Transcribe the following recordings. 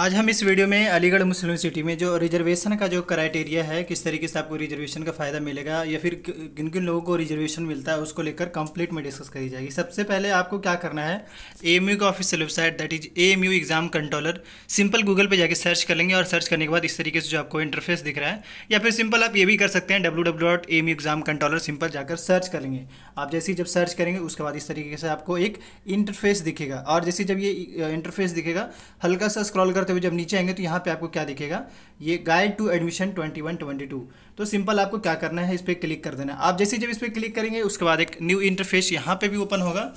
आज हम इस वीडियो में अलीगढ़ मुस्लिम यूनिवर्सिटी में जो रिजर्वेशन का जो क्राइटेरिया है किस तरीके से आपको रिजर्वेशन का फ़ायदा मिलेगा या फिर किन किन लोगों को रिजर्वेशन मिलता है उसको लेकर कंप्लीट में डिस्कस करी जाएगी सबसे पहले आपको क्या करना है ए एम यू का official website that is A M U exam controller simple Google पर जाकर सर्च कर लेंगे और सर्च करने के बाद इस तरीके से जो आपको इंटरफेस दिख रहा है या फिर सिंपल आप ये भी कर सकते हैं W W dot M U exam controller simple जाकर सर्च करेंगे आप जैसे ही जब सर्च करेंगे उसके बाद इस तरीके से आपको एक इंटरफेस दिखेगा और जैसे जब ये इंटरफेस दिखेगा हल्का सा स्क्रॉल कर करते हुए जब नीचे आएंगे तो यहाँ पे आपको क्या दिखेगा ये गाइड टू एडमिशन 21 22 तो सिंपल आपको क्या करना है इस पर क्लिक कर देना आप जैसे जब इस पर क्लिक करेंगे उसके बाद एक न्यू इंटरफेस यहाँ पर भी ओपन होगा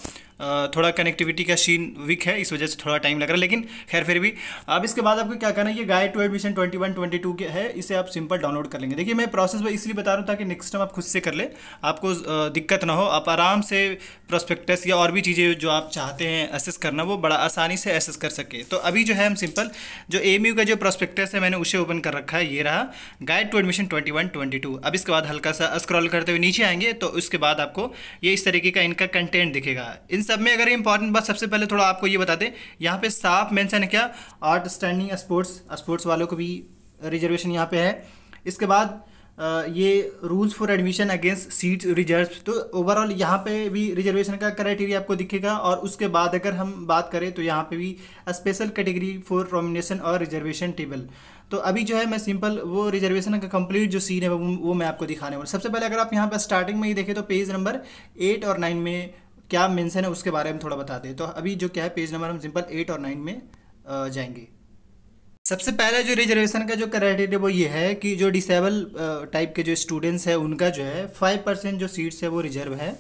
थोड़ा कनेक्टिविटी का सीन वीक है इस वजह से थोड़ा टाइम लग रहा है लेकिन खैर फिर भी अब इसके बाद आपको क्या करना है ये guide to admission twenty one twenty two के है इसे आप सिंपल डाउनलोड कर लेंगे देखिए मैं प्रोसेस में इसलिए बता रहा हूँ ताकि नेक्स्ट टाइम आप खुद से कर ले आपको दिक्कत ना हो आप आराम से प्रोस्पेक्टस या और भी चीज़ें जो आप चाहते हैं एसेस करना वो बड़ा आसानी से एसेस कर सके तो अभी जो है हम सिंपल जो एम का जो प्रोस्पेक्टस है मैंने उसे ओपन कर रखा है ये रहा guide to admission twenty one twenty two अब इसके बाद हल्का सा स्क्रॉल करते हुए नीचे आएंगे तो उसके बाद आपको ये इस तरीके का इनका कंटेंट दिखेगा इन सब में अगर इंपॉर्टेंट बात सबसे पहले थोड़ा आपको ये बता दें यहाँ पे साफ मेंशन है क्या आर्ट स्टैंडिंग स्पोर्ट्स स्पोर्ट्स वालों को भी रिजर्वेशन यहाँ पे है इसके बाद ये rules for admission against seat reserve तो ओवरऑल यहाँ पे भी रिजर्वेशन का क्राइटेरिया आपको दिखेगा और उसके बाद अगर हम बात करें तो यहाँ पे भी स्पेशल कैटेगरी फॉर नॉमिनेशन और रिजर्वेशन टेबल तो अभी जो है मैं सिंपल वो रिजर्वेशन का कंप्लीट जो सीन है वो, वो मैं आपको दिखाने वाला सबसे पहले अगर आप यहाँ पर स्टार्टिंग में ही देखें तो पेज नंबर एट और नाइन में क्या मेंशन है उसके बारे में थोड़ा बताते हैं तो अभी जो क्या है पेज नंबर हम सिंपल एट और नाइन में जाएंगे सबसे पहले जो रिजर्वेशन का जो क्राइटेरिया वो ये है कि जो डिसेबल टाइप के जो स्टूडेंट्स हैं उनका जो है फाइव परसेंट जो सीट्स है वो रिजर्व है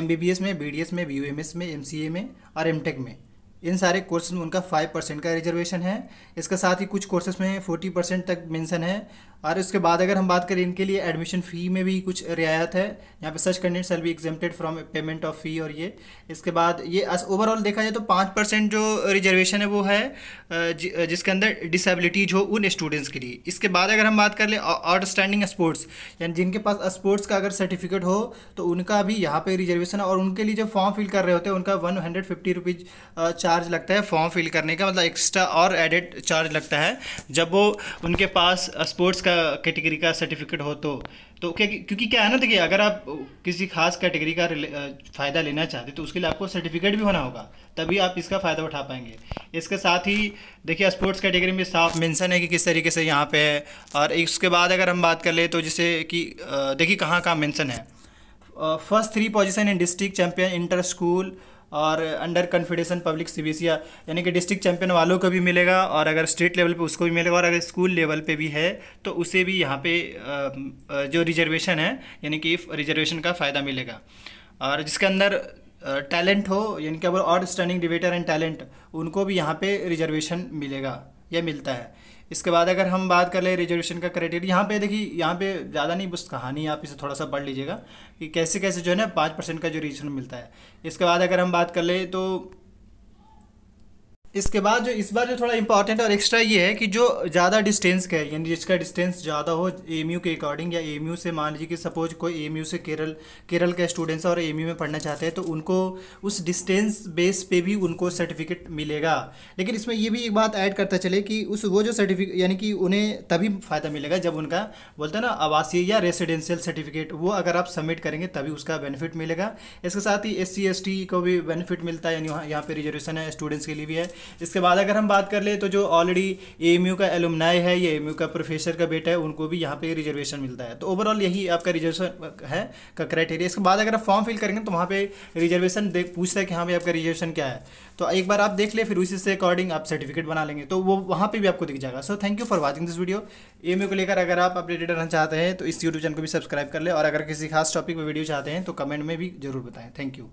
एम बी बी एस में बी डी एस में बी यू एम एस में एम सी ए में और एम टेक में इन सारे कोर्सेज में उनका फाइव परसेंट का रिजर्वेशन है इसके साथ ही कुछ कोर्सेज में फोर्टी परसेंट तक मेंशन है और इसके बाद अगर हम बात करें इनके लिए एडमिशन फ़ी में भी कुछ रियायत है यहाँ पे such candidate shall be exempted from payment of fee और ये इसके बाद ये ओवरऑल देखा जाए तो पाँच परसेंट जो रिजर्वेशन है वो है जिसके अंदर डिसेबिलिटीज हो उन स्टूडेंट्स के लिए इसके बाद अगर हम बात कर लें आउटस्टैंडिंग स्पोर्ट्स यानी जिनके पास स्पोर्ट्स का अगर सर्टिफिकेट हो तो उनका भी यहाँ पर रिजर्वेशन है और उनके लिए जो फॉर्म फिल कर रहे होते हैं उनका one hundred fifty rupees charge लगता है फॉर्म फिल करने का मतलब एक्स्ट्रा और एडेड चार्ज लगता है जब वो उनके पास स्पोर्ट्स का कैटेगरी का सर्टिफिकेट हो तो तो क्या क्योंकि क्या है ना देखिए अगर आप किसी खास कैटेगरी का फ़ायदा लेना चाहते तो उसके लिए आपको सर्टिफिकेट भी होना होगा तभी आप इसका फ़ायदा उठा पाएंगे इसके साथ ही देखिए स्पोर्ट्स कैटेगरी में साफ मेंशन है कि किस तरीके से यहाँ पे है और इसके बाद अगर हम बात कर ले तो जैसे कि देखिए कहाँ कहाँ मैंसन है first three position in district champion inter school और अंडर कन्फेडेशन पब्लिक सी यानी कि डिस्ट्रिक्ट चैंपियन वालों को भी मिलेगा और अगर स्टेट लेवल पे उसको भी मिलेगा और अगर स्कूल लेवल पे भी है तो उसे भी यहाँ पे जो रिजर्वेशन है यानी कि रिजर्वेशन का फ़ायदा मिलेगा और जिसके अंदर टैलेंट हो यानी कि अब आउटस्टैंडिंग डिबेटर एंड टैलेंट उनको भी यहाँ पे रिजर्वेशन मिलेगा यह मिलता है इसके बाद अगर हम बात कर ले रिजर्वेशन का क्राइटेरिया यहाँ पे देखिए यहाँ पे ज़्यादा नहीं बस कहानी आप इसे थोड़ा सा पढ़ लीजिएगा कि कैसे कैसे जो है ना पाँच परसेंट का जो रिजर्वेशन मिलता है इसके बाद अगर हम बात कर ले तो इसके बाद जो इस बार जो थोड़ा इंपॉर्टेंट और एक्स्ट्रा ये है कि जो ज़्यादा डिस्टेंस का है यानी जिसका डिस्टेंस ज़्यादा हो एम के अकॉर्डिंग या एम से मान लीजिए कि सपोज कोई एम से केरल केरल के स्टूडेंट्स और एम में पढ़ना चाहते हैं तो उनको उस डिस्टेंस बेस पे भी उनको सर्टिफिकेट मिलेगा लेकिन इसमें ये भी एक बात ऐड करता चले कि उस वो जो सर्टिफिकेट यानी कि उन्हें तभी फ़ायदा मिलेगा जब उनका बोलते हैं ना आवासीय या रेसिडेंशियल सर्टिफिकेट वो अगर आप सबमिट करेंगे तभी उसका बेनिफिट मिलेगा इसके साथ ही एस सी को भी बेनिफिट मिलता है यानी यहाँ पर रिजर्वेशन है स्टूडेंट्स के लिए भी है इसके बाद अगर हम बात कर ले तो जो ऑलरेडी ए का एलुमनाई है या एम का प्रोफेसर का बेटा है उनको भी यहाँ पे रिजर्वेशन मिलता है तो ओवरऑल यही आपका रिजर्वेशन है का क्राइटेरिया इसके बाद अगर आप फॉर्म फिल करेंगे तो वहाँ पे रिजर्वेशन देख पूछता है कि हाँ भाई आपका रिजर्वेशन क्या है तो एक बार आप देख ले फिर उसी से अकॉर्डिंग आप सर्टिफिकेट बना लेंगे तो वो वहाँ पे भी आपको दिख जाएगा so thank you for watching this video M को लेकर अगर आप अपडेटेड रहना चाहते हैं तो इस यूट्यूब चैनल को भी सब्सक्राइब कर ले और अगर किसी खास टॉपिक पर वीडियो चाहते हैं तो कमेंट में भी जरूर बताएं थैंक यू